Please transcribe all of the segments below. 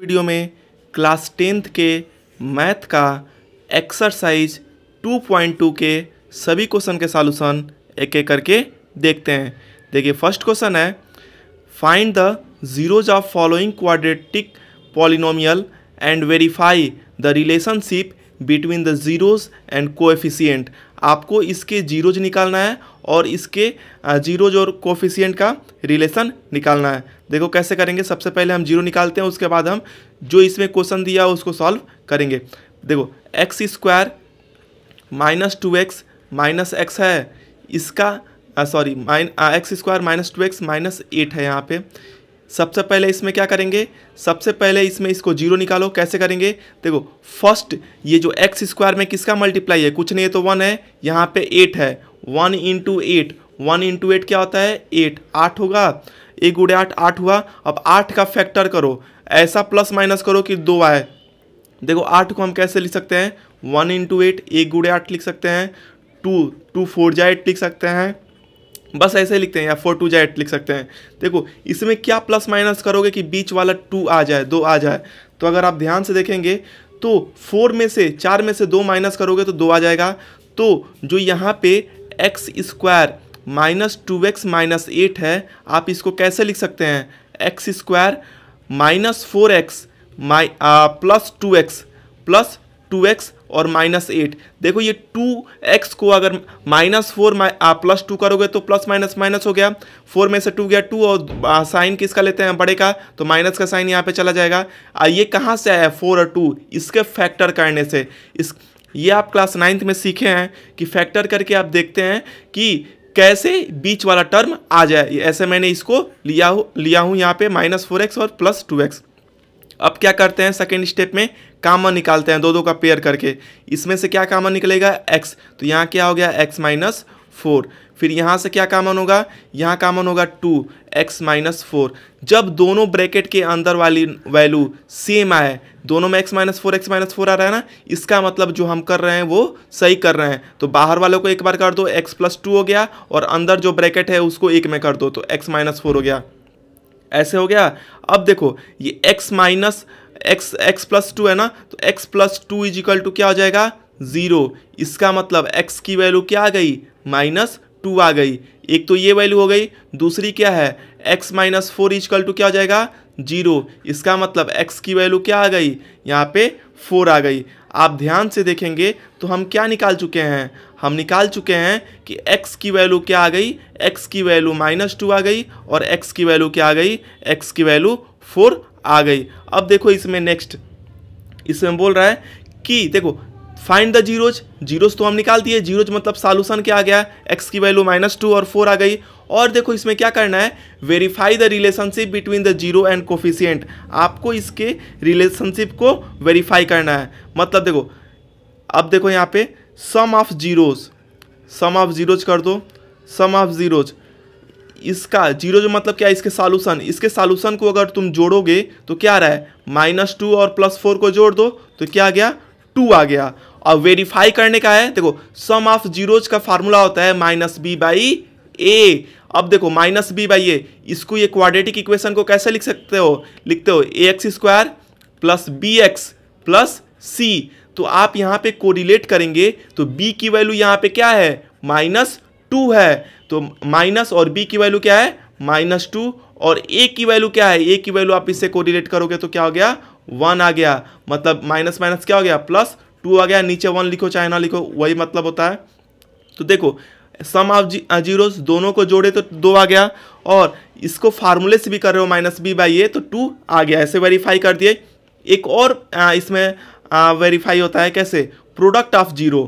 video में class tenth के math का एक्सरसाइज 2.2 के सभी क्वेश्चन के सॉल्यूशन एक एक करके देखते हैं देखिए फर्स्ट क्वेश्चन है find the zeros of following quadratic polynomial and verify the relationship between the zeros and coefficient आपको इसके जीरोज निकालना है और इसके जीरोज और कोफिशियंट का रिलेशन निकालना है देखो कैसे करेंगे सबसे पहले हम जीरो निकालते हैं उसके बाद हम जो इसमें क्वेश्चन दिया उसको सॉल्व करेंगे देखो x square minus two x minus x है इसका sorry mine x square minus two x minus eight है यहाँ पे सबसे पहले इसमें क्या करेंगे सबसे पहले इसमें इसको जीरो निकालो कैसे करेंगे देखो फर्स्ट ये जो एक्स स्क्वायर में किसका मल्टीप्लाई है कुछ नहीं है तो वन है यहाँ पे एट है one into eight one into eight क्या होता है एट आठ होगा एक गुड़े आठ आठ हुआ अब आठ का फैक्टर करो ऐसा प्लस माइनस करो कि दो आए देखो आठ को हम कैसे लिख सकते हैं वन इंटू एट एक गुड़े आठ लिख सकते हैं टू टू फोर जाए एट लिख सकते हैं बस ऐसे लिखते हैं या फोर टू जैट लिख सकते हैं देखो इसमें क्या प्लस माइनस करोगे कि बीच वाला टू आ जाए दो आ जाए तो अगर आप ध्यान से देखेंगे तो फोर में से चार में से दो माइनस करोगे तो दो आ जाएगा तो जो यहाँ पे x square minus two x minus eight है आप इसको कैसे लिख सकते हैं x square minus four x my plus two x plus two x और माइनस एट देखो ये टू एक्स को अगर माइनस फोर प्लस टू करोगे तो प्लस माइनस माइनस हो गया फोर में से टू गया टू और साइन किसका लेते हैं बड़े का तो माइनस का साइन यहाँ पे चला जाएगा आ ये कहाँ से आया फोर और टू इसके फैक्टर करने से इस ये आप क्लास नाइन्थ में सीखे हैं कि फैक्टर करके आप देखते हैं कि कैसे बीच वाला टर्म आ जाए ऐसे मैंने इसको लिया हूँ लिया हूँ यहाँ पे माइनस फोर एक्स और प्लस टू एक्स अब क्या करते हैं सेकेंड स्टेप में कामन निकालते हैं दो दो का पेयर करके इसमें से क्या कामन निकलेगा एक्स तो यहाँ क्या हो गया एक्स माइनस फोर फिर यहाँ से क्या कामन होगा यहाँ कामन होगा टू एक्स माइनस फोर जब दोनों ब्रैकेट के अंदर वाली वैल्यू सेम आए दोनों में x minus four x minus four आ रहा है ना इसका मतलब जो हम कर रहे हैं वो सही कर रहे हैं तो बाहर वालों को एक बार कर दो एक्स प्लस टू हो गया और अंदर जो ब्रैकेट है उसको एक में कर दो तो एक्स माइनस फोर हो गया ऐसे हो गया अब देखो ये x minus x x plus two है ना तो x plus two is equal to क्या हो जाएगा ज़ीरो इसका मतलब x की वैल्यू क्या आ गई माइनस टू आ गई एक तो ये वैल्यू हो गई दूसरी क्या है x minus four is equal to क्या हो जाएगा जीरो इसका मतलब x की वैल्यू क्या आ गई यहाँ पे फोर आ गई आप ध्यान से देखेंगे तो हम क्या निकाल चुके हैं हम निकाल चुके हैं कि x की वैल्यू क्या आ गई x की वैल्यू माइनस टू आ गई और x की वैल्यू क्या आ गई x की वैल्यू फोर आ गई अब देखो इसमें नेक्स्ट इसमें बोल रहा है कि देखो फाइंड द जीरोज जीरोज तो हम निकाल दिए जीरोज मतलब सॉल्यूशन क्या आ गया एक्स की वैल्यू माइनस टू और फोर आ गई और देखो इसमें क्या करना है verify the relationship between the zero and coefficient आपको इसके रिलेशनशिप को वेरीफाई करना है मतलब देखो अब देखो यहाँ पे sum of zeros sum of zeros कर दो सम ऑफ जीरोज इसका जीरो जो मतलब क्या है इसके सॉल्यूशन इसके सॉल्यूशन को अगर तुम जोड़ोगे तो क्या आ रहा है माइनस टू और प्लस फोर को जोड़ दो तो क्या आ गया टू आ गया और वेरीफाई करने का है देखो सम ऑफ जीरोज का फार्मूला होता है माइनस बी बाई ए अब देखो माइनस बी बाई ए इसको ये क्वाड्रेटिक इक्वेशन को कैसे लिख सकते हो लिखते हो a x square plus B x plus c तो आप यहाँ पे कोरिलेट करेंगे तो बी की वैल्यू यहाँ पे क्या है माइनस टू है तो माइनस और बी की वैल्यू क्या है माइनस टू और ए की वैल्यू क्या है ए की वैल्यू आप इससे कोरिलेट करोगे तो क्या हो गया वन आ गया मतलब माइनस माइनस क्या हो गया प्लस टू आ गया नीचे वन लिखो चाहे ना लिखो वही मतलब होता है तो देखो सम ऑफ जीरो दोनों को जोड़े तो दो आ गया और इसको फार्मूले से भी कर रहे हो माइनस बी बाई ए तो टू आ गया ऐसे वेरीफाई कर दिए एक और uh, इसमें वेरीफाई होता है कैसे प्रोडक्ट ऑफ जीरो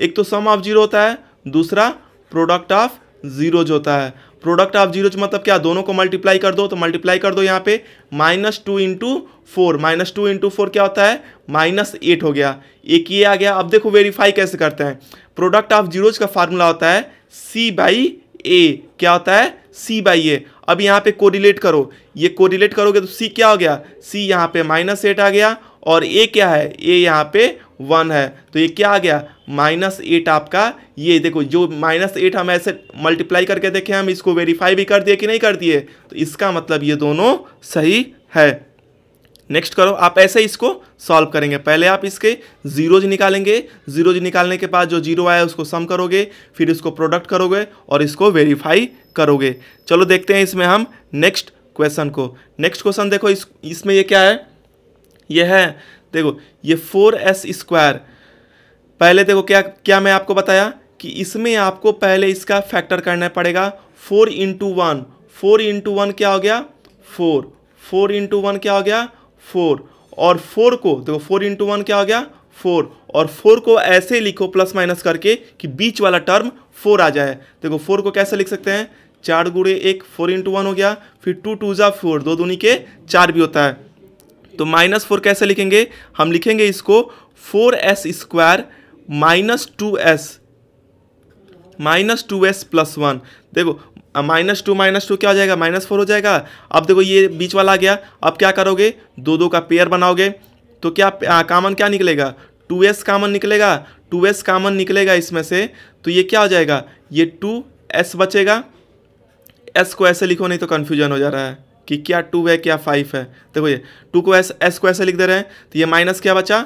एक तो सम ऑफ जीरो होता है दूसरा प्रोडक्ट ऑफ जीरो जो होता है प्रोडक्ट ऑफ जीरो मतलब क्या दोनों को मल्टीप्लाई कर दो तो मल्टीप्लाई कर दो यहाँ पे minus two into four minus two into four क्या होता है माइनस एट हो गया एक ये आ गया अब देखो वेरीफाई कैसे करते हैं प्रोडक्ट ऑफ जीरोज का फार्मूला होता है सी बाई ए क्या होता है सी बाई ए अब यहाँ पे कोरिलेट करो ये कोरिलेट करोगे तो सी क्या हो गया सी यहाँ पे माइनस एट आ गया और ए क्या है ए यहाँ पे वन है तो ये क्या आ गया माइनस एट आपका ये देखो जो माइनस एट हम ऐसे मल्टीप्लाई करके देखें हम इसको वेरीफाई भी कर दिए कि नहीं कर दिए तो इसका मतलब ये दोनों सही है नेक्स्ट करो आप ऐसे इसको सॉल्व करेंगे पहले आप इसके जीरोज निकालेंगे जीरोज निकालने के बाद जो जीरो आया उसको सम करोगे फिर इसको प्रोडक्ट करोगे और इसको वेरीफाई करोगे चलो देखते हैं इसमें हम नेक्स्ट क्वेश्चन को नेक्स्ट क्वेश्चन देखो इस इसमें ये क्या है यह है देखो ये फोर एस स्क्वायर पहले देखो क्या क्या मैं आपको बताया कि इसमें आपको पहले इसका फैक्टर करना पड़ेगा four into one four into one क्या हो गया फोर फोर इंटू वन क्या हो गया फोर और फोर को देखो फोर इंटू वन क्या हो गया फोर और फोर को ऐसे लिखो प्लस माइनस करके कि बीच वाला टर्म फोर आ जाए देखो फोर को कैसे लिख सकते हैं चार गुड़े एक फोर इंटू वन हो गया फिर टू टू ज़ा फोर दो दूनी के चार भी होता है तो माइनस फोर कैसे लिखेंगे हम लिखेंगे इसको four s square minus two s minus two s plus one देखो माइनस टू माइनस टू क्या हो जाएगा माइनस फोर हो जाएगा अब देखो ये बीच वाला आ गया अब क्या करोगे दो दो का पेयर बनाओगे तो क्या आ, कामन क्या निकलेगा टू एस कामन निकलेगा टू एस कामन निकलेगा इसमें से तो ये क्या हो जाएगा ये टू एस बचेगा एस को ऐसे लिखो नहीं तो कन्फ्यूजन हो जा रहा है कि क्या टू है क्या फाइव है देखो ये टू को एस एस को ऐसे लिख दे रहे हैं तो ये माइनस क्या बचा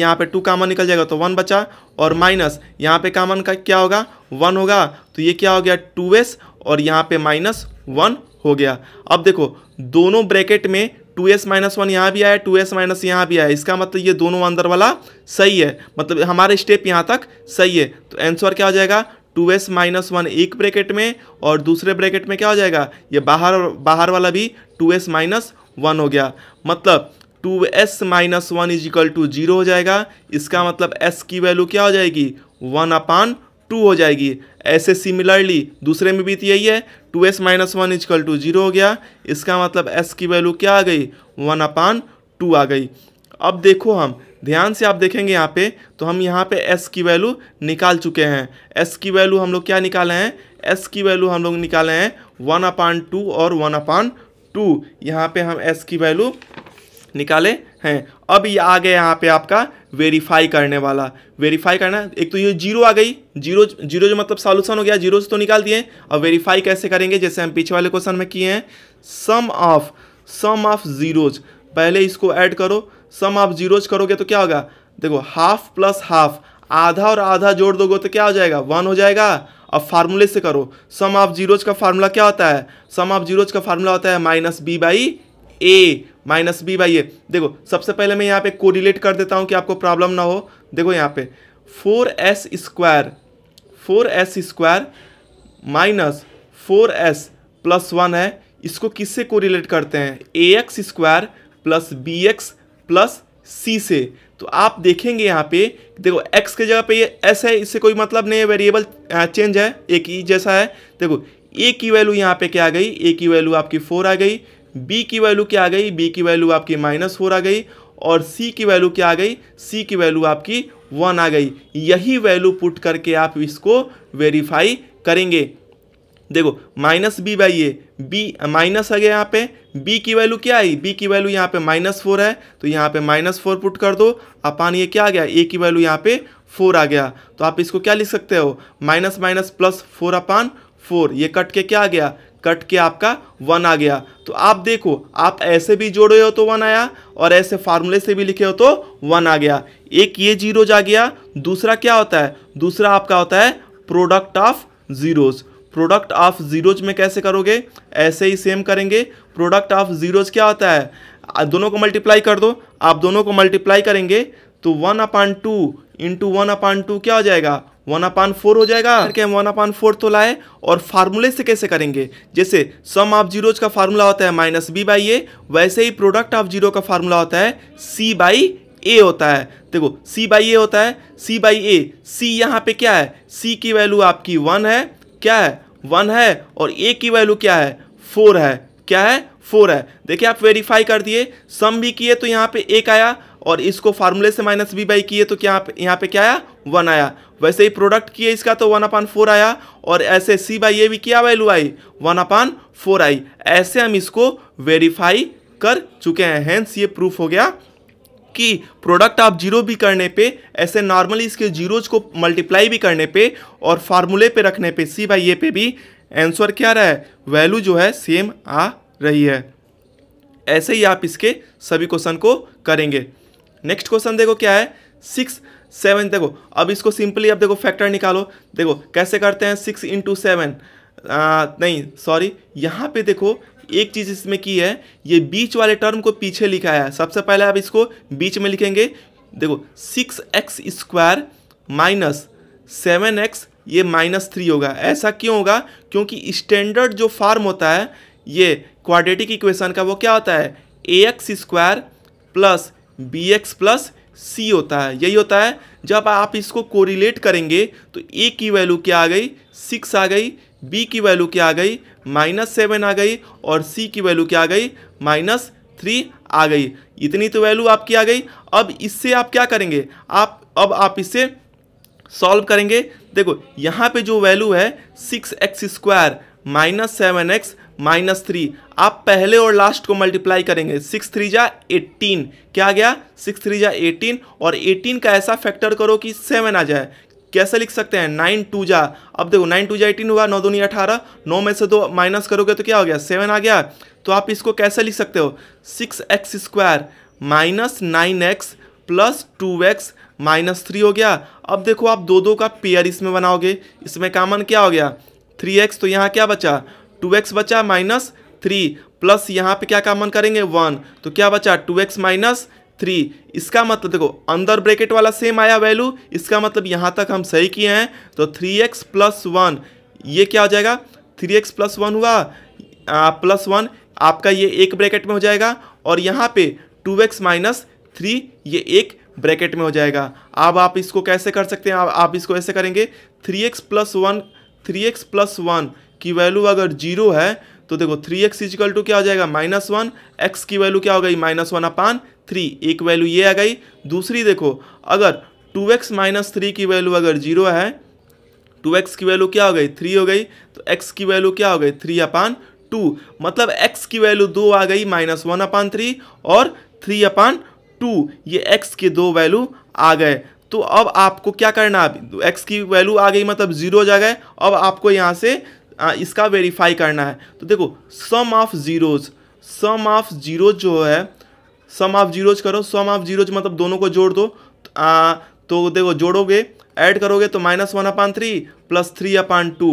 यहाँ पे टू कामन निकल जाएगा तो वन बचा और माइनस यहाँ पे कामन का क्या होगा वन होगा तो ये क्या हो गया टू एस और यहाँ पे माइनस वन हो गया अब देखो दोनों ब्रैकेट में टू एस माइनस वन यहाँ भी आया टू एस माइनस यहाँ भी आया इसका मतलब ये दोनों अंदर वाला सही है मतलब हमारे स्टेप यहाँ तक सही है तो आंसर क्या हो जाएगा टू एस माइनस वन एक ब्रैकेट में और दूसरे ब्रैकेट में क्या हो जाएगा ये बाहर बाहर वाला भी टू एस माइनस वन हो गया मतलब two s minus one is equal to zero हो जाएगा इसका मतलब एस की वैल्यू क्या हो जाएगी वन अपान टू हो जाएगी ऐसे सिमिलरली दूसरे में भी तो यही है two s minus one is equal to zero हो गया इसका मतलब एस की वैल्यू क्या आ गई वन अपान टू आ गई अब देखो हम ध्यान से आप देखेंगे यहाँ पे तो हम यहाँ पे एस की वैल्यू निकाल चुके हैं एस की वैल्यू हम लोग क्या निकाले हैं एस की वैल्यू हम लोग निकाले हैं वन अपान टू और वन अपान टू यहाँ पे हम एस की वैल्यू निकाले हैं अब ये आ गया यहाँ पे आपका वेरीफाई करने वाला वेरीफाई करना एक तो ये जीरो आ गई जीरो जीरो जो मतलब सॉल्यूशन हो गया जीरो से तो निकाल दिए अब वेरीफाई कैसे करेंगे जैसे हम पीछे वाले क्वेश्चन में किए हैं sum of sum of zeros पहले इसको ऐड करो सम आप जीरोज करोगे तो क्या होगा देखो हाफ प्लस हाफ आधा और आधा जोड़ दोगे तो क्या हो जाएगा वन हो जाएगा अब फार्मूले से करो सम ऑफ जीरोज का फार्मूला क्या होता है सम ऑफ जीरोज का फार्मूला होता है minus b by a minus b by a देखो सबसे पहले मैं यहाँ पे कोरिलेट कर देता हूँ कि आपको प्रॉब्लम ना हो देखो यहाँ पे four s square four s square minus four s plus one है इसको किससे कोरिलेट करते हैं a x square plus B x plus c से तो आप देखेंगे यहाँ पे देखो एक्स के जगह पे ये एस है इससे कोई मतलब नहीं है वेरिएबल चेंज है एक ही जैसा है देखो ए की वैल्यू यहाँ पे क्या आ गई ए की वैल्यू आपकी फोर आ गई बी की वैल्यू क्या आ गई बी की वैल्यू आपकी माइनस फोर आ गई और सी की वैल्यू क्या आ गई सी की वैल्यू आपकी वन आ गई यही वैल्यू पुट करके आप इसको वेरीफाई करेंगे देखो minus b by a b minus आ गया यहाँ पे बी की वैल्यू क्या आई बी की वैल्यू यहाँ पे माइनस फोर है तो यहाँ पे माइनस फोर पुट कर दो अपान ये क्या आ गया ए की वैल्यू यहाँ पे फोर आ गया तो आप इसको क्या लिख सकते हो minus minus plus four upon four ये कट के क्या आ गया कट के आपका वन आ गया तो आप देखो आप ऐसे भी जोड़े हो तो वन आया और ऐसे फार्मूले से भी लिखे हो तो वन आ गया एक ये जीरो जा गया दूसरा क्या होता है दूसरा आपका होता है product of zeros product of zeros में कैसे करोगे ऐसे ही सेम करेंगे प्रोडक्ट ऑफ जीरोज क्या होता है दोनों को मल्टीप्लाई कर दो आप दोनों को मल्टीप्लाई करेंगे तो one upon two into one upon two क्या हो जाएगा वन अपान फोर हो जाएगा हम वन अपान फोर तो लाए और फार्मूले से कैसे करेंगे जैसे सम ऑफ जीरोज का फार्मूला होता है माइनस बी बाई ए वैसे ही प्रोडक्ट ऑफ जीरो का फार्मूला होता है सी बाई ए होता है देखो सी बाई ए होता है सी बाई ए सी यहाँ पे क्या है सी की वैल्यू आपकी वन है क्या है वन है और ए की वैल्यू क्या है फोर है क्या है फोर है देखिए आप वेरीफाई कर दिए सम भी किए तो यहाँ पे एक आया और इसको फार्मूले से माइनस बी बाई किए तो क्या यहाँ पे क्या आया वन आया वैसे ही प्रोडक्ट किए इसका तो वन अपान फोर आया और ऐसे सी बाई ए भी क्या वैल्यू आई वन अपान फोर आई ऐसे हम इसको वेरीफाई कर चुके हैं हैंस ये प्रूफ हो गया कि प्रोडक्ट आप जीरो भी करने पे ऐसे नॉर्मली इसके जीरोज को मल्टीप्लाई भी करने पे और फार्मूले पे रखने पे सी बाई ए पे भी आंसर क्या रहा है वैल्यू जो है सेम आ रही है ऐसे ही आप इसके सभी क्वेश्चन को करेंगे नेक्स्ट क्वेश्चन देखो क्या है सिक्स सेवन देखो अब इसको सिंपली अब देखो फैक्टर निकालो देखो कैसे करते हैं सिक्स इंटू सेवन नहीं सॉरी यहाँ पे देखो एक चीज़ इसमें की है ये बीच वाले टर्म को पीछे लिखा है सबसे पहले आप इसको बीच में लिखेंगे देखो six x square minus seven x ये माइनस थ्री होगा ऐसा क्यों होगा क्योंकि स्टैंडर्ड जो फार्म होता है ये क्वाड्रेटिक इक्वेशन का वो क्या होता है ए x square plus B x plus c होता है यही होता है जब आप इसको कोरिलेट करेंगे तो ए की वैल्यू क्या आ गई सिक्स आ गई बी की वैल्यू क्या आ गई माइनस सेवन आ गई और सी की वैल्यू क्या आ गई माइनस थ्री आ गई इतनी तो वैल्यू आपकी आ गई अब इससे आप क्या करेंगे आप अब आप इसे सॉल्व करेंगे देखो यहाँ पे जो वैल्यू है six x square minus seven x minus three आप पहले और लास्ट को मल्टीप्लाई करेंगे सिक्स थ्री जा एट्टीन क्या गया सिक्स थ्री जा एटीन और एटीन का ऐसा फैक्टर करो कि सेवन आ जाए कैसे लिख सकते हैं नाइन टू जा अब देखो नाइन टू जा एटीन हुआ नौ दूनी अठारह नौ में से दो माइनस करोगे तो क्या हो गया सेवन आ गया तो आप इसको कैसे लिख सकते हो six x square minus nine x plus two x minus three हो गया अब देखो आप दो दो का पेयर इसमें बनाओगे इसमें कामन क्या हो गया थ्री एक्स तो यहाँ क्या बचा टू एक्स बचा माइनस थ्री प्लस यहाँ पे क्या कामन करेंगे वन तो क्या बचा टू एक्स माइनस थ्री इसका मतलब देखो अंदर ब्रैकेट वाला सेम आया वैल्यू इसका मतलब यहाँ तक हम सही किए हैं तो थ्री एक्स प्लस वन ये क्या हो जाएगा थ्री एक्स प्लस वन हुआ आ, प्लस वन आपका ये एक ब्रैकेट में हो जाएगा और यहाँ पे टू एक्स माइनस थ्री ये एक ब्रैकेट में हो जाएगा अब आप इसको कैसे कर सकते हैं आप, आप इसको ऐसे करेंगे three x plus one three x plus one की वैल्यू अगर जीरो है तो देखो थ्री एक्स इजिकल टू क्या हो जाएगा माइनस वन एक्स की वैल्यू क्या हो गई माइनस वन अपान थ्री एक वैल्यू ये आ गई दूसरी देखो अगर टू एक्स माइनस थ्री की वैल्यू अगर जीरो है टू एक्स की वैल्यू क्या हो गई थ्री हो गई तो एक्स की वैल्यू क्या हो गई थ्री अपान टू मतलब एक्स की वैल्यू दो आ गई माइनस वन अपान थ्री और थ्री अपान टू ये एक्स के दो वैल्यू आ गए तो अब आपको क्या करना है एक्स की वैल्यू आ गई मतलब जीरो जा गए अब आपको यहाँ से इसका वेरीफाई करना है तो देखो sum of zeros sum of zero जो है सम ऑफ जीरोज करो सम ऑफ जीरोज मतलब दोनों को जोड़ दो आ, तो देखो जोड़ोगे ऐड करोगे तो minus one upon three plus three upon two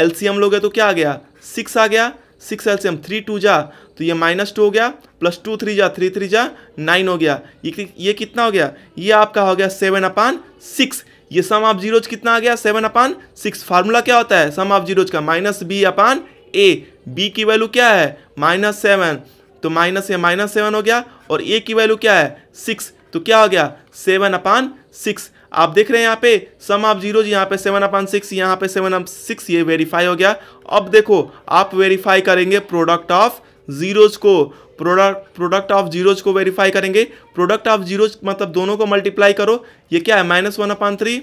LCM लोगे तो क्या आ गया सिक्स आ गया सिक्स एलसीएम थ्री टू जा तो ये माइनस टू हो गया प्लस टू थ्री जा थ्री थ्री जा नाइन हो गया ये ये कितना हो गया ये आपका हो गया सेवन अपान सिक्स ये सम ऑफ जीरोज कितना आ गया सेवन अपान सिक्स फार्मूला क्या होता है सम ऑफ जीरोज का minus b upon a b की वैल्यू क्या है माइनस सेवन तो माइनस या माइनस सेवन हो गया और ए की वैल्यू क्या है सिक्स तो क्या हो गया सेवन अपान सिक्स आप देख रहे हैं यहाँ पे सम ऑफ जीरो जी यहाँ पे सेवन अपान सिक्स यहाँ पे सेवन अप सिक्स ये वेरीफाई हो गया अब देखो आप वेरीफाई करेंगे प्रोडक्ट ऑफ जीरोज को प्रोडक्ट प्रोडक्ट ऑफ जीरोज को वेरीफाई करेंगे प्रोडक्ट ऑफ जीरोज मतलब दोनों को मल्टीप्लाई करो ये क्या है minus one upon three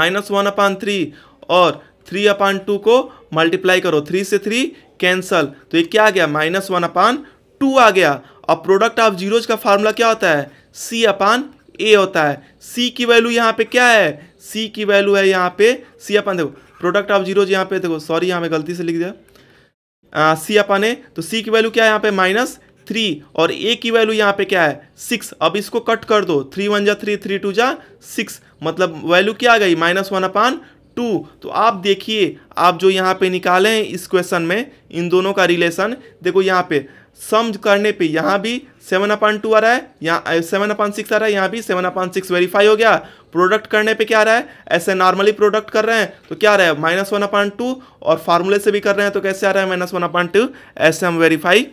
minus one upon three और थ्री अपान टू को मल्टीप्लाई करो थ्री से थ्री कैंसल तो ये क्या आ गया माइनस वन अपान टू आ गया अब प्रोडक्ट ऑफ जीरोज का फार्मूला क्या होता है सी अपान ए होता है सी की वैल्यू यहाँ पे क्या है सी की वैल्यू है यहाँ पे सी अपन देखो प्रोडक्ट ऑफ जीरोज यहाँ पे देखो सॉरी यहाँ पे गलती से लिख दिया सी अपान ए तो सी की वैल्यू क्या है यहाँ पे माइनस थ्री और ए की वैल्यू यहाँ पे क्या है सिक्स अब इसको कट कर दो थ्री वन जा थ्री थ्री टू जा सिक्स मतलब वैल्यू क्या आ गई माइनस वन अपान टू तो आप देखिए आप जो यहाँ पे निकालें इस क्वेश्चन में इन दोनों का रिलेशन देखो यहाँ पे सम करने पे यहाँ भी सेवन अपॉइंट टू आ रहा है यहाँ सेवन अपॉइंट सिक्स आ रहा है यहाँ भी सेवन अपॉइंट सिक्स वेरीफाई हो गया प्रोडक्ट करने पे क्या आ रहा है ऐसे नॉर्मली प्रोडक्ट कर रहे हैं तो क्या आ रहा है माइनस वन अपॉइंट टू और फार्मूले से भी कर रहे हैं तो कैसे आ रहा है माइनस वन अपॉइंट टू ऐसे हम वेरीफाई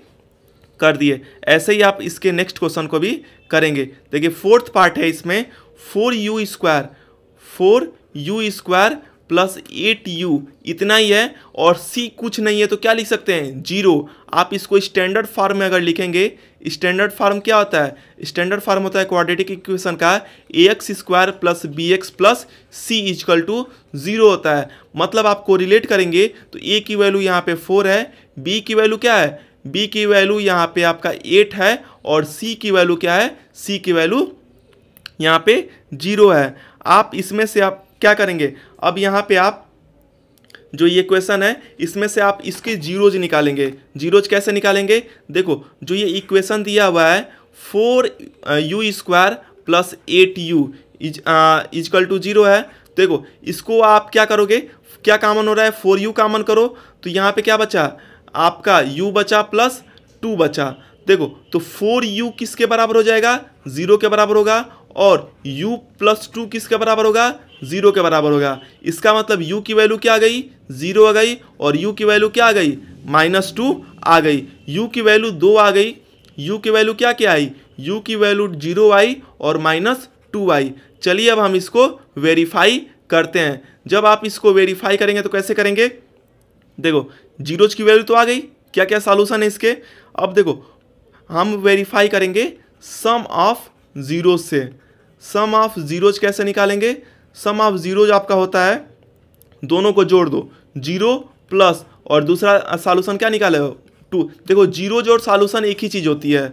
कर दिए ऐसे ही आप इसके नेक्स्ट क्वेश्चन को भी करेंगे देखिए फोर्थ पार्ट है इसमें four u square four u square plus eight u इतना ही है और सी कुछ नहीं है तो क्या लिख सकते हैं जीरो आप इसको स्टैंडर्ड फार्म में अगर लिखेंगे स्टैंडर्ड फार्म क्या होता है स्टैंडर्ड फार्म होता है क्वाड्रेटिक इक्वेशन का ए x square plus B x plus C is equal to zero होता है मतलब आप कोरिलेट करेंगे तो ए की वैल्यू यहाँ पे फोर है बी की वैल्यू क्या है बी की वैल्यू यहाँ पे आपका एट है और सी की वैल्यू क्या है सी की वैल्यू यहाँ पे जीरो है आप इसमें से आप क्या करेंगे अब यहाँ पे आप जो ये क्वेश्चन है इसमें से आप इसके जीरोज निकालेंगे जीरोज कैसे निकालेंगे देखो जो ये इक्वेशन दिया हुआ है four u square plus eight u is equal to zero है देखो इसको आप क्या करोगे क्या कामन हो रहा है फोर यू कामन करो तो यहाँ पे क्या बचा आपका u बचा प्लस टू बचा देखो तो फोर यू किसके बराबर हो जाएगा जीरो के बराबर होगा और u प्लस टू किसके बराबर होगा जीरो के बराबर होगा इसका मतलब u की वैल्यू क्या आ गई जीरो आ गई और u की वैल्यू क्या आ गई माइनस टू आ गई u की वैल्यू दो आ गई u की वैल्यू क्या क्या आई u की वैल्यू जीरो आई और माइनस टू आई चलिए अब हम इसको वेरीफाई करते हैं जब आप इसको वेरीफाई करेंगे तो कैसे करेंगे देखो जीरोज की वैल्यू तो आ गई क्या क्या सॉल्यूशन है इसके अब देखो हम वेरीफाई करेंगे सम ऑफ जीरो से सम ऑफ ज़ीरोज कैसे निकालेंगे सम ऑफ ज़ीरोज आपका होता है दोनों को जोड़ दो जीरो प्लस और दूसरा सालूसन क्या निकाले हो टू देखो जीरोज और सॉल्यूशन एक ही चीज़ होती है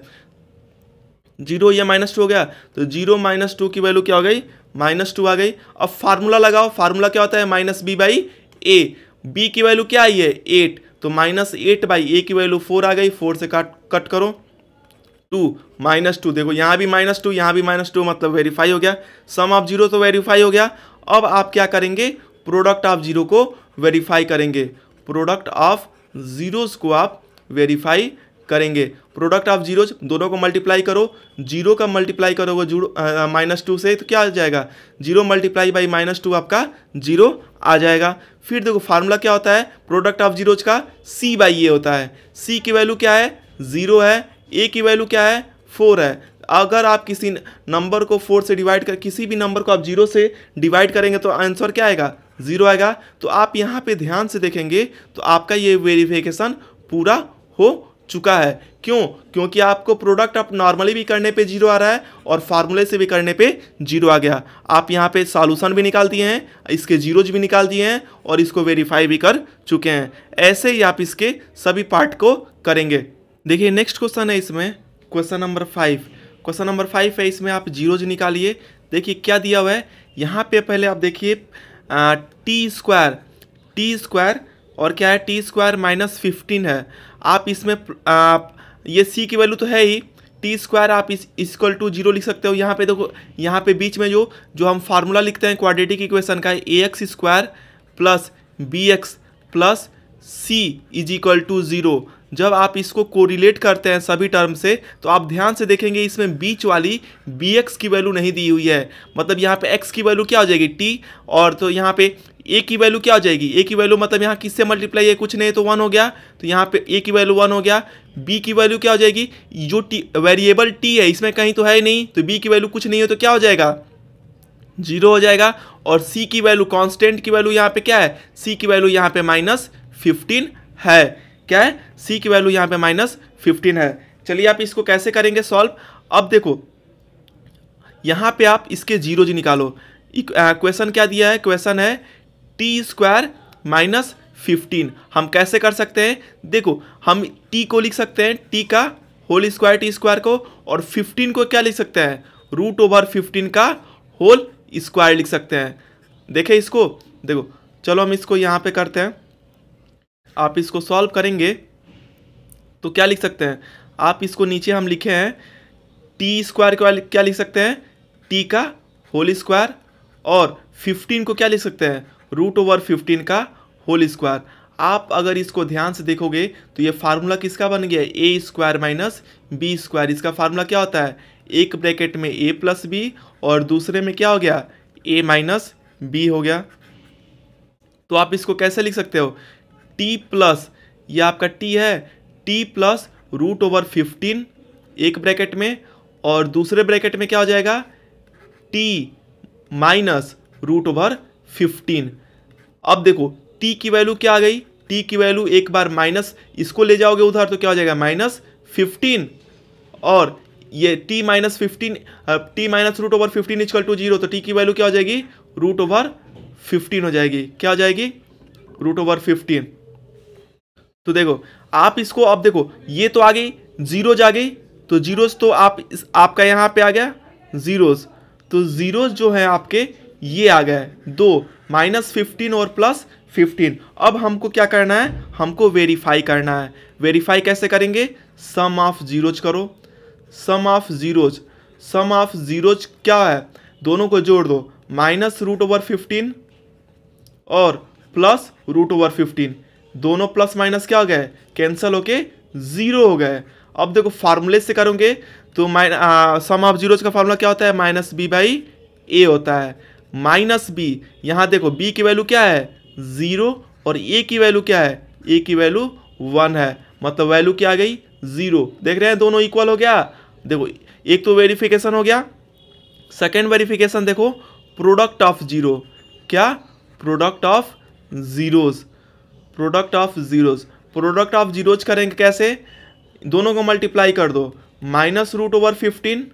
जीरो या माइनस टू हो गया तो जीरो माइनस टू की वैल्यू क्या हो गई माइनस टू आ गई अब फार्मूला लगाओ फार्मूला क्या होता है minus b by a b की वैल्यू क्या आई है एट तो माइनस एट बाई ए की वैल्यू फोर आ गई फोर से काट कट करो टू माइनस टू देखो यहाँ भी माइनस टू यहाँ भी माइनस टू मतलब वेरीफाई हो गया सम ऑफ जीरो तो वेरीफाई हो गया अब आप क्या करेंगे प्रोडक्ट ऑफ जीरो को वेरीफाई करेंगे प्रोडक्ट ऑफ जीरोज़ को आप वेरीफाई करेंगे प्रोडक्ट ऑफ जीरोज दोनों को मल्टीप्लाई करो जीरो का मल्टीप्लाई करोगे जीरो माइनस टू से तो क्या आ जाएगा zero multiply by minus two आपका जीरो आ जाएगा फिर देखो फार्मूला क्या होता है प्रोडक्ट ऑफ जीरोज का सी बाई ए होता है सी की वैल्यू क्या है जीरो है ए की वैल्यू क्या है फोर है अगर आप किसी नंबर को फोर से डिवाइड कर किसी भी नंबर को आप जीरो से डिवाइड करेंगे तो आंसर क्या आएगा ज़ीरो आएगा तो आप यहाँ पे ध्यान से देखेंगे तो आपका ये वेरिफिकेशन पूरा हो चुका है क्यों क्योंकि आपको प्रोडक्ट आप नॉर्मली भी करने पे जीरो आ रहा है और फार्मूले से भी करने पे जीरो आ गया आप यहाँ पे सॉल्यूशन भी निकाल दिए हैं इसके जीरोज भी निकाल दिए हैं और इसको वेरीफाई भी कर चुके हैं ऐसे ही आप इसके सभी पार्ट को करेंगे देखिए नेक्स्ट क्वेश्चन है इसमें question number five question number five है इसमें आप जीरोज निकालिए देखिए क्या दिया हुआ है यहाँ पे पहले आप देखिए टी स्क्वायर टी स्क्वायर और क्या है टी स्क्वायर माइनस फिफ्टीन है आप इसमें आ, ये सी की वैल्यू तो है ही टी स्क्वायर आप इस इक्वल टू जीरो लिख सकते हो यहाँ पे देखो यहाँ पे बीच में जो जो हम फार्मूला लिखते हैं क्वाड्रेटिक इक्वेशन का ए x square plus B x plus C is equal to zero जब आप इसको कोरिलेट करते हैं सभी टर्म से तो आप ध्यान से देखेंगे इसमें बीच वाली बी एक्स की वैल्यू नहीं दी हुई है मतलब यहाँ पे एक्स की वैल्यू क्या हो जाएगी टी और तो यहाँ पे ए की वैल्यू क्या हो जाएगी ए की वैल्यू मतलब यहाँ किससे मल्टीप्लाई है कुछ नहीं तो वन हो गया तो यहाँ पे ए की वैल्यू वन हो गया बी की वैल्यू क्या हो जाएगी जो टी वेरिएबल टी है इसमें कहीं तो है नहीं तो बी की वैल्यू कुछ नहीं है तो क्या हो जाएगा जीरो हो जाएगा और सी की वैल्यू कॉन्स्टेंट की वैल्यू यहाँ पे क्या है सी की वैल्यू यहाँ पे माइनस फिफ्टीन है क्या है सी की वैल्यू यहाँ पे माइनस फिफ्टीन है चलिए आप इसको कैसे करेंगे सॉल्व अब देखो यहाँ पे आप इसके जीरो जी निकालो क्वेश्चन क्या दिया है क्वेश्चन है टी स्क्वायर माइनस फिफ्टीन हम कैसे कर सकते हैं देखो हम टी को लिख सकते हैं टी का होल स्क्वायर टी स्क्वायर को और फिफ्टीन को क्या लिख सकते हैं रूट ओवर फिफ्टीन का होल स्क्वायर लिख सकते हैं देखें इसको देखो चलो हम इसको यहाँ पे करते हैं आप इसको सॉल्व करेंगे तो क्या लिख सकते हैं आप इसको नीचे हम लिखे हैं टी स्क्वायर को क्या लिख सकते हैं टी का होल स्क्वायर और फिफ्टीन को क्या लिख सकते हैं रूट ओवर फिफ्टीन का होल स्क्वायर आप अगर इसको ध्यान से देखोगे तो ये फार्मूला किसका बन गया A square minus B square इसका फार्मूला क्या होता है एक ब्रैकेट में ए प्लस बी और दूसरे में क्या हो गया ए माइनस बी हो गया तो आप इसको कैसे लिख सकते हो टी प्लस ये आपका टी है T plus root over fifteen एक ब्रैकेट में और दूसरे ब्रैकेट में क्या हो जाएगा T minus root over fifteen अब देखो टी की वैल्यू क्या आ गई टी की वैल्यू एक बार माइनस इसको ले जाओगे उधर तो क्या हो जाएगा माइनस फिफ्टीन और ये T minus fifteen T minus root over fifteen is equal to zero तो टी की वैल्यू क्या हो जाएगी रूट ओवर फिफ्टीन हो जाएगी क्या हो जाएगी रूट ओवर फिफ्टीन तो देखो आप इसको अब देखो ये तो आ गई जीरोज आ गई तो जीरोज तो आप इस, आपका यहाँ पे आ गया जीरोज तो जीरोज जो है आपके ये आ गए दो माइनस फिफ्टीन और प्लस फिफ्टीन अब हमको क्या करना है हमको वेरीफाई करना है वेरीफाई कैसे करेंगे सम ऑफ जीरोज करो sum of zeros sum of zeros क्या है दोनों को जोड़ दो माइनस रूट ओवर फिफ्टीन और प्लस रूट ओवर फिफ्टीन दोनों प्लस माइनस क्या हो गए कैंसिल होके ज़ीरो हो गए अब देखो फार्मूले से करोगे तो माइन सम ऑफ जीरोज का फार्मूला क्या होता है माइनस बी बाई ए होता है माइनस बी यहाँ देखो बी की वैल्यू क्या है ज़ीरो और ए की वैल्यू क्या है ए की वैल्यू वन है मतलब वैल्यू क्या आ गई ज़ीरो देख रहे हैं दोनों इक्वल हो गया देखो एक तो वेरिफिकेशन हो गया सेकेंड वेरिफिकेशन देखो प्रोडक्ट ऑफ जीरो क्या product of zeros product of zeros product of zeros करेंगे कैसे दोनों को मल्टीप्लाई कर दो माइनस रूट ओवर फिफ्टीन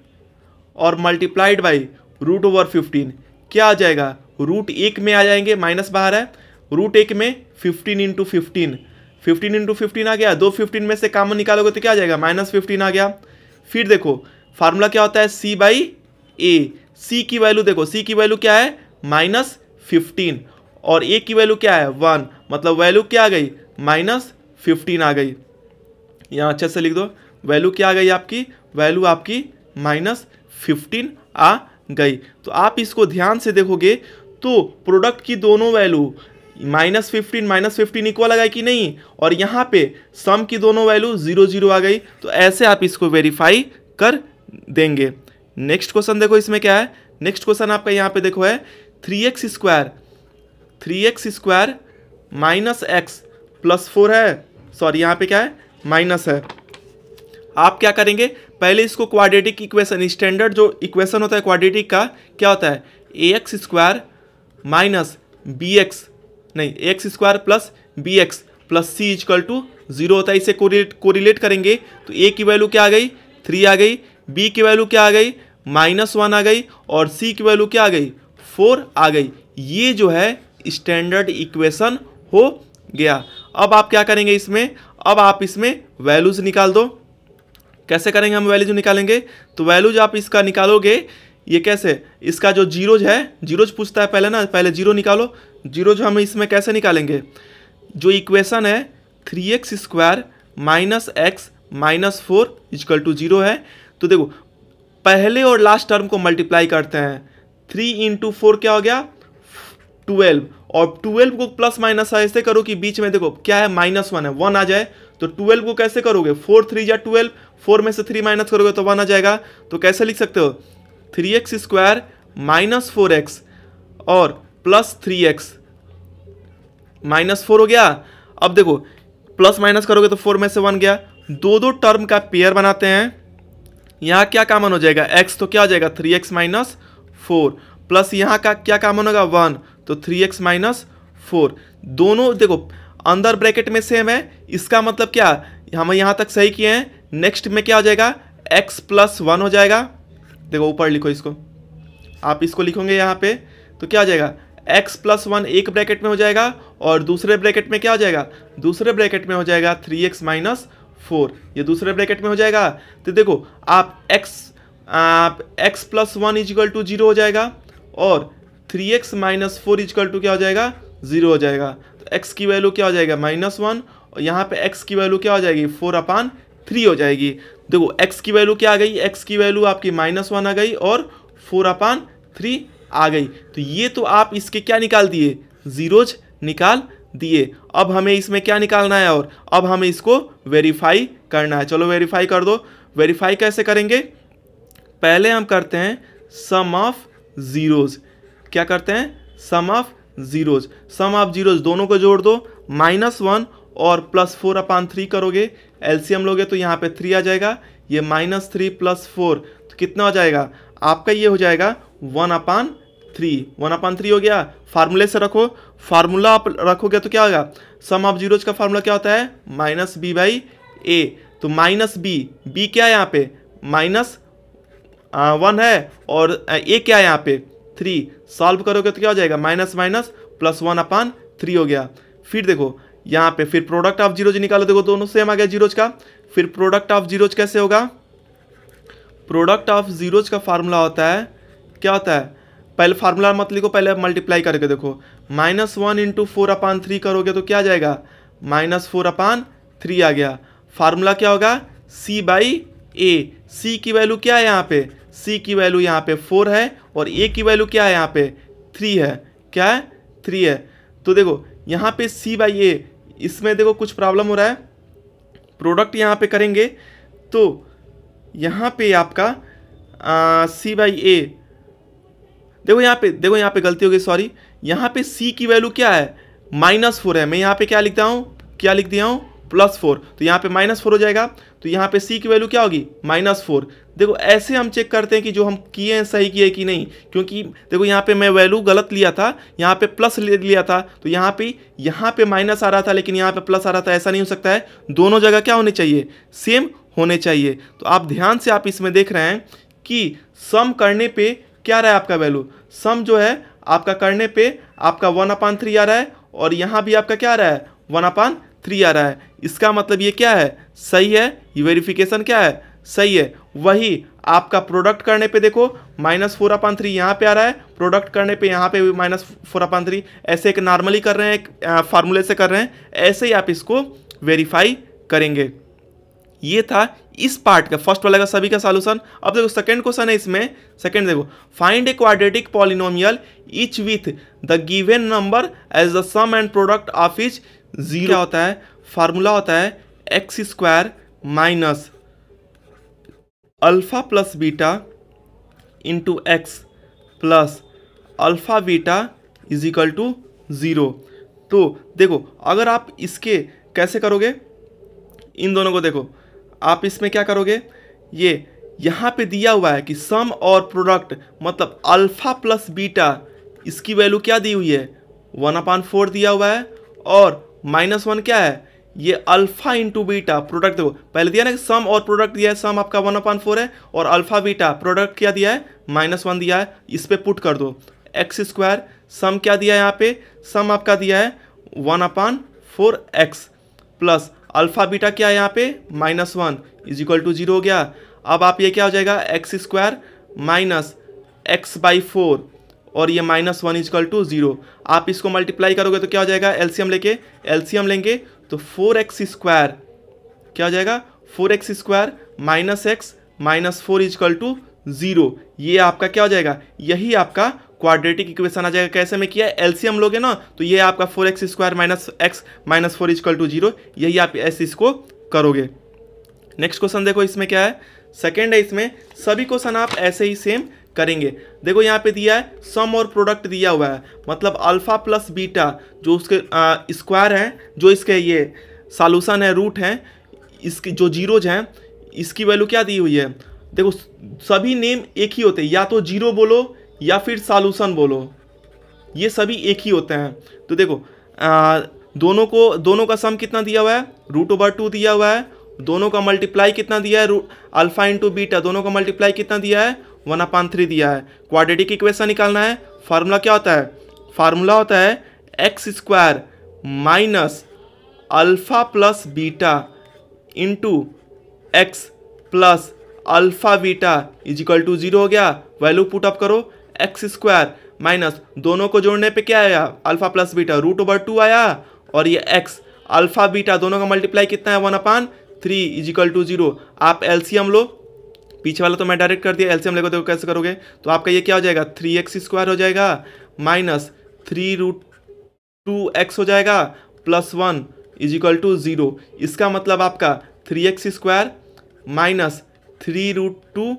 और multiplied by root over fifteen क्या आ जाएगा रूट एक में आ जाएंगे माइनस बाहर है रूट एक में fifteen into fifteen fifteen into fifteen आ गया दो फिफ्टीन में से कामन निकालोगे तो क्या आ जाएगा माइनस फिफ्टीन आ गया फिर देखो फार्मूला क्या होता है सी बाई ए सी की वैल्यू देखो सी की वैल्यू क्या है माइनस फिफ्टीन और ए की वैल्यू क्या है वन मतलब वैल्यू क्या आ गई माइनस फिफ्टीन आ गई यहाँ अच्छे से लिख दो वैल्यू क्या आ गई आपकी वैल्यू आपकी माइनस फिफ्टीन आ गई तो आप इसको ध्यान से देखोगे तो प्रोडक्ट की दोनों value minus fifteen minus fifteen equal आ गई कि नहीं और यहाँ पे सम की दोनों वैल्यू जीरो जीरो आ गई तो ऐसे आप इसको वेरीफाई कर देंगे नेक्स्ट क्वेश्चन देखो इसमें क्या है नेक्स्ट क्वेश्चन आपका यहाँ पे देखो है three X square three X square minus X plus four है सॉरी यहाँ पे क्या है माइनस है आप क्या करेंगे पहले इसको क्वाड्रेटिक इक्वेशन स्टैंडर्ड जो इक्वेशन होता है क्वाड्रेटिक का क्या होता है ए x square minus B X नहीं X square plus B x plus C is equal to zero होता है इसे कोरिलेट कोरिलेट करेंगे तो ए की वैल्यू क्या आ गई थ्री आ गई बी की वैल्यू क्या आ गई माइनस वन आ गई और सी की वैल्यू क्या आ गई फोर आ गई ये जो है स्टैंडर्ड इक्वेशन हो गया अब आप क्या करेंगे इसमें अब आप इसमें वैल्यूज निकाल दो कैसे करेंगे हम वैल्यूज निकालेंगे तो वैल्यूज आप इसका निकालोगे ये कैसे इसका जो जीरोज है जीरोज पूछता है पहले ना पहले जीरो निकालो जीरोज हम इसमें कैसे निकालेंगे जो इक्वेशन है three X square minus X minus four is equal to zero है तो देखो पहले और लास्ट टर्म को मल्टीप्लाई करते हैं थ्री इंटू फोर क्या हो गया ट्वेल्व और ट्वेल्व को प्लस माइनस ऐसे करो कि बीच में देखो क्या है माइनस वन है वन आ जाए तो ट्वेल्व को कैसे करोगे फोर थ्री या ट्वेल्व फोर में से थ्री माइनस करोगे तो वन आ जाएगा तो कैसे लिख सकते हो three X square minus four x और plus three X minus four हो गया अब देखो प्लस माइनस करोगे तो फोर में से वन गया दो दो टर्म का पेयर बनाते हैं यहाँ क्या कामन हो जाएगा एक्स तो क्या हो जाएगा three X minus four plus यहाँ का क्या कामन होगा वन तो थ्री एक्स माइनस फोर दोनों देखो अंदर ब्रैकेट में सेम है इसका मतलब क्या हम यहाँ तक सही किए हैं नेक्स्ट में क्या हो जाएगा एक्स प्लस वन हो जाएगा देखो ऊपर लिखो इसको आप इसको लिखोगे यहाँ पे तो क्या हो जाएगा x प्लस वन एक ब्रैकेट में हो जाएगा और दूसरे ब्रैकेट में क्या हो जाएगा दूसरे ब्रैकेट में हो जाएगा थ्री एक्स माइनस फोर ये दूसरे ब्रैकेट में हो जाएगा तो देखो आप x आप x plus one is equal to zero हो जाएगा और three X minus four is equal to क्या हो जाएगा जीरो हो जाएगा तो एक्स की वैल्यू क्या हो जाएगा माइनस वन और यहाँ पे एक्स की वैल्यू क्या हो जाएगी फोर अपान थ्री हो जाएगी देखो एक्स की वैल्यू क्या आ गई एक्स की वैल्यू आपकी माइनस वन आ गई और फोर अपान थ्री आ गई तो ये तो आप इसके क्या निकाल दिए ज़ीरोज निकाल दिए अब हमें इसमें क्या निकालना है और अब हमें इसको वेरीफाई करना है चलो वेरीफाई कर दो वेरीफाई कैसे करेंगे पहले हम करते हैं सम ऑफ ज़ीरोज़ क्या करते हैं sum of zeros sum of zeros दोनों को जोड़ दो माइनस वन और प्लस फोर अपान थ्री करोगे एलसीएम लोगे तो यहाँ पे थ्री आ जाएगा ये माइनस थ्री प्लस फोर तो कितना हो जाएगा आपका ये हो जाएगा one upon three one upon three हो गया फार्मूले से रखो फार्मूला आप रखोगे तो क्या होगा सम ऑफ जीरोज का फार्मूला क्या होता है माइनस बी बाई ए तो माइनस बी बी क्या है यहाँ पे माइनस वन है और ए क्या है यहाँ पे थ्री सॉल्व करोगे तो क्या हो जाएगा minus minus plus one upon three हो गया फिर देखो यहाँ पे फिर प्रोडक्ट ऑफ जीरोज निकालो देखो दोनों सेम आ गया जीरोज का फिर प्रोडक्ट ऑफ जीरोज कैसे होगा प्रोडक्ट ऑफ जीरोज का फार्मूला होता है क्या होता है पहले फार्मूला मत लिखो पहले मल्टीप्लाई करके देखो minus one into four upon three करोगे तो क्या जाएगा माइनस फोर अपान थ्री आ गया फार्मूला क्या होगा सी बाई ए सी की वैल्यू क्या है यहाँ पे सी की वैल्यू यहाँ पे फोर है और ए की वैल्यू क्या है यहाँ पे थ्री है क्या है थ्री है तो देखो यहाँ पे सी बाई ए इसमें देखो कुछ प्रॉब्लम हो रहा है प्रोडक्ट यहाँ पे करेंगे तो यहाँ पे आपका सी बाई ए देखो यहाँ पे देखो यहाँ पे गलती हो गई सॉरी यहाँ पे सी की वैल्यू क्या है माइनस फोर है मैं यहाँ पे क्या लिखता हूँ क्या लिख दिया हूँ प्लस फोर तो यहाँ पे माइनस फोर हो जाएगा तो यहाँ पे सी की वैल्यू क्या होगी माइनस फोर देखो ऐसे हम चेक करते हैं कि जो हम किए हैं सही किए कि नहीं क्योंकि देखो यहाँ पे मैं वैल्यू गलत लिया था यहाँ पे प्लस ले लिया था तो यहाँ पे यहाँ पे माइनस आ रहा था लेकिन यहाँ पे प्लस आ रहा था ऐसा नहीं हो सकता है दोनों जगह क्या होने चाहिए सेम होने चाहिए तो आप ध्यान से आप इसमें देख रहे हैं कि सम करने पर क्या रहा है आपका वैल्यू सम जो है आपका करने पर आपका वन अपान थ्री आ रहा है और यहाँ भी आपका क्या आ रहा है वन अपान थ्री आ रहा है इसका मतलब ये क्या है सही है ये वेरिफिकेशन क्या है सही है वही आपका प्रोडक्ट करने पे देखो माइनस फोर अपान थ्री यहाँ पे आ रहा है प्रोडक्ट करने पे यहाँ पे भी माइनस फोर अपान थ्री ऐसे एक नॉर्मली कर रहे हैं एक फार्मूले से कर रहे हैं ऐसे ही आप इसको वेरीफाई करेंगे ये था इस पार्ट का फर्स्ट वाला का सभी का सॉल्यूशन अब देखो सेकंड क्वेश्चन है इसमें सेकंड देखो find a quadratic polynomial each with the given number as the sum and product of each zero होता है फार्मूला होता है X square minus alpha plus beta into X plus alpha beta is equal to zero तो देखो अगर आप इसके कैसे करोगे इन दोनों को देखो आप इसमें क्या करोगे ये यहाँ पे दिया हुआ है कि सम और प्रोडक्ट मतलब अल्फ़ा प्लस बीटा इसकी वैल्यू क्या दी हुई है वन अपान फोर दिया हुआ है और माइनस वन क्या है ये अल्फा इंटू बीटा प्रोडक्ट देखो पहले दिया ना सम और प्रोडक्ट दिया है सम आपका वन अपॉन फोर है और अल्फा बीटा प्रोडक्ट क्या दिया है माइनस वन दिया है इस पर पुट कर दो एक्स स्क्वायर सम क्या दिया है यहाँ पे सम आपका दिया है one upon four X plus alpha beta क्या है यहाँ पे minus one is equal to zero हो गया अब आप ये क्या हो जाएगा X square minus X by four और ये minus one is equal to zero आप इसको मल्टीप्लाई करोगे तो क्या हो जाएगा एलसीएम लेके एलसीएम लेंगे तो फोर एक्स स्क्वायर क्या हो जाएगा four X square minus X minus four is equal to zero ये आपका क्या हो जाएगा यही आपका क्वाड्रेटिक इक्वेशन आ जाएगा कैसे में किया है एलसीएम लोगे ना तो ये आपका four X square minus X minus four is equal to zero यही आप ऐसे इसको करोगे नेक्स्ट क्वेश्चन देखो इसमें क्या है सेकेंड है इसमें सभी क्वेश्चन आप ऐसे ही सेम करेंगे देखो यहाँ पे दिया है सम और प्रोडक्ट दिया हुआ है मतलब अल्फ़ा प्लस बीटा जो उसके स्क्वायर हैं जो इसके ये सालूसन है रूट हैं इसकी जो जीरोज हैं इसकी वैल्यू क्या दी हुई है देखो सभी नेम एक ही होते हैं या तो जीरो बोलो या फिर सालूसन बोलो ये सभी एक ही होते हैं तो देखो आ, दोनों को दोनों का सम कितना दिया हुआ है रूट ओवर टू दिया हुआ है दोनों का मल्टीप्लाई कितना दिया है अल्फ़ा इंटू बीटा दोनों का मल्टीप्लाई कितना दिया है वन अपान थ्री दिया है क्वाड्रेटिक इक्वेशन निकालना है फार्मूला क्या होता है फार्मूला होता है X square minus alpha plus beta into X plus alpha beta is equal to zero हो गया वैल्यू पुट अप करो एक्स स्क्वायर माइनस दोनों को जोड़ने पे क्या आया alpha plus beta root over two आया और ये एक्स अल्फ़ा बीटा दोनों का मल्टीप्लाई कितना है one upon three is equal to zero आप एलसीएम लो पीछे वाला तो मैं डायरेक्ट कर दिया एलसीएम लेकर देखो कैसे करोगे तो आपका ये क्या हो जाएगा थ्री एक्स स्क्वायर हो जाएगा minus three root two X हो जाएगा plus one is equal to zero इसका मतलब आपका three X square minus three root two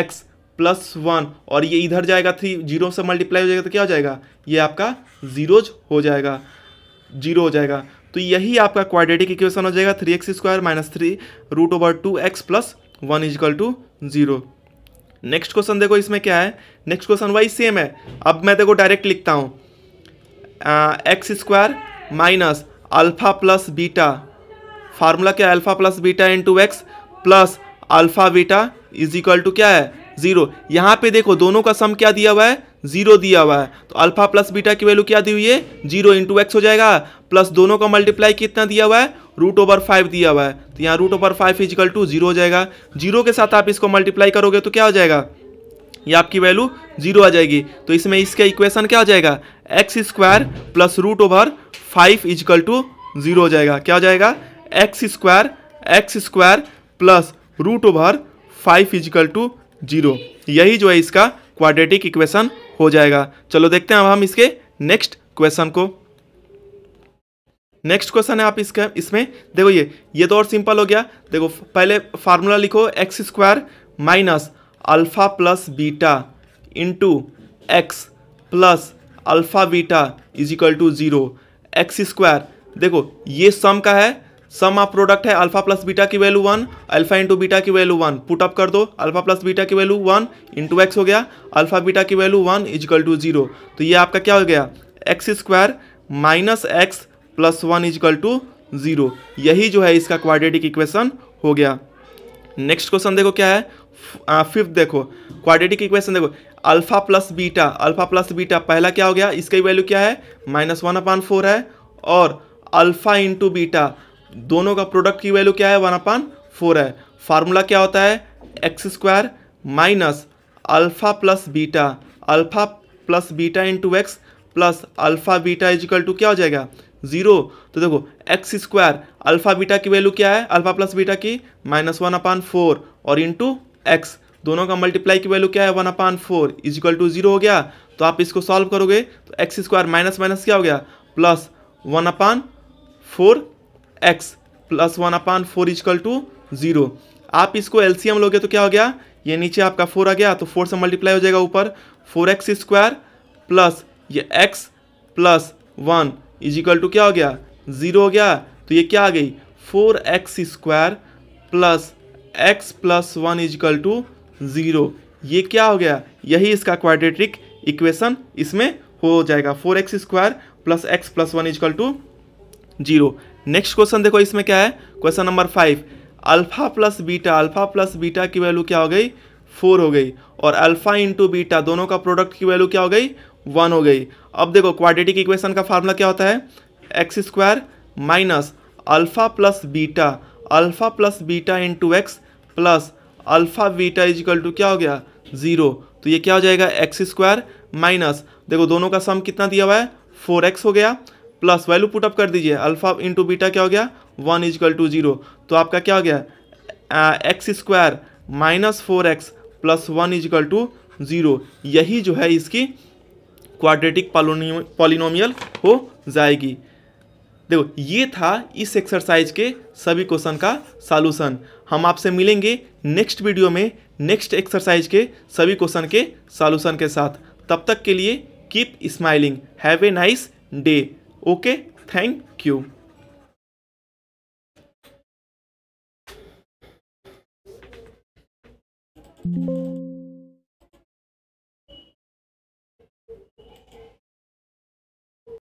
x plus one और ये इधर जाएगा थ्री जीरो से मल्टीप्लाई हो जाएगा तो क्या हो जाएगा ये आपका जीरोज हो जाएगा जीरो हो जाएगा तो यही आपका क्वाड्रेटिक इक्वेशन हो जाएगा three X square minus three root over two x plus one is equal to zero next question देखो इसमें क्या है नेक्स्ट क्वेश्चन वाई सेम है अब मैं देखो डायरेक्ट लिखता हूँ X square minus alpha plus beta formula क्या है alpha plus beta into X plus alpha beta is equal to क्या है ज़ीरो यहाँ पे देखो दोनों का सम क्या दिया हुआ है जीरो दिया हुआ है तो अल्फा प्लस बीटा की वैल्यू क्या दी हुई है जीरो इंटू एक्स हो जाएगा प्लस दोनों का मल्टीप्लाई कितना दिया हुआ है रूट ओवर फाइव दिया हुआ है तो यहाँ root over five is equal to zero हो जाएगा जीरो के साथ आप इसको मल्टीप्लाई करोगे तो क्या हो जाएगा ये आपकी वैल्यू जीरो आ जाएगी तो इसमें इसका इक्वेशन क्या हो जाएगा X square plus root over five is equal to zero हो जाएगा क्या हो जाएगा X square X square plus root over five is equal to zero यही जो है इसका क्वाड्रेटिक इक्वेशन हो जाएगा चलो देखते हैं अब हम इसके नेक्स्ट क्वेश्चन को नेक्स्ट क्वेश्चन है आप इसका इसमें देखो ये ये तो और सिंपल हो गया देखो पहले फार्मूला लिखो X square minus alpha plus beta into X plus alpha beta is equal to zero X square देखो ये सम का है सम ऑफ प्रोडक्ट है अल्फा प्लस बीटा की value one alpha into beta की वैल्यू वन पुट अप कर दो alpha plus beta की वैल्यू वन इंटू एक्स हो गया अल्फा बीटा की value one is equal to zero तो ये आपका क्या हो गया X square minus X plus one is equal to zero यही जो है इसका क्वाड्रेटिक इक्वेशन हो गया नेक्स्ट क्वेश्चन देखो क्या है फिफ्थ देखो क्वाड्रेटिक इक्वेशन देखो alpha plus beta alpha plus beta पहला क्या हो गया इसकी वैल्यू क्या है माइनस वन अपान फोर है और अल्फा इंटू बीटा दोनों का प्रोडक्ट की वैल्यू क्या है वन अपान फोर है फार्मूला क्या होता है X square minus alpha plus beta alpha plus beta into X plus alpha beta is equal to क्या हो जाएगा जीरो तो देखो एक्स स्क्वायर अल्फ़ा बीटा की वैल्यू क्या है अल्फ़ा प्लस बीटा की माइनस वन अपान फोर और इंटू एक्स दोनों का मल्टीप्लाई की वैल्यू क्या है one upon four is equal to zero हो गया तो आप इसको सॉल्व करोगे तो एक्स स्क्वायर माइनस माइनस क्या हो गया plus one upon four X plus one upon four is equal to zero आप इसको एलसीएम लोगे तो क्या हो गया ये नीचे आपका फोर आ गया तो फोर से मल्टीप्लाई हो जाएगा ऊपर फोर एक्स स्क्वायर प्लस ये X plus one is equal to क्या हो गया ज़ीरो हो गया तो ये क्या आ गई four X square plus X plus one is equal to zero ये क्या हो गया यही इसका क्वाड्रेटिक इक्वेशन इसमें हो जाएगा four X square plus X plus one is equal to zero next question देखो इसमें क्या है question number five alpha plus beta alpha plus beta की वैल्यू क्या हो गई फोर हो गई और अल्फा इंटू बीटा दोनों का प्रोडक्ट की वैल्यू क्या हो गई वन हो गई अब देखो क्वाड्रेटिक इक्वेशन का फार्मूला क्या होता है X square minus alpha plus beta alpha plus beta into X plus alpha beta is equal to क्या हो गया ज़ीरो तो ये क्या हो जाएगा एक्स स्क्वायर माइनस देखो दोनों का सम कितना दिया हुआ है फोर एक्स हो गया प्लस वैल्यू पुटअप कर दीजिए अल्फा इंटू बीटा क्या हो गया वन इजक्ल टू जीरो तो आपका क्या हो गया X square minus four X plus one is equal to zero यही जो है इसकी क्वाड्रेटिक पॉलिनोमियल हो जाएगी देखो ये था इस एक्सरसाइज के सभी क्वेश्चन का सॉल्यूशन हम आपसे मिलेंगे नेक्स्ट वीडियो में नेक्स्ट एक्सरसाइज के सभी क्वेश्चन के सॉल्यूशन के साथ तब तक के लिए keep smiling have a nice day okay thank you thank you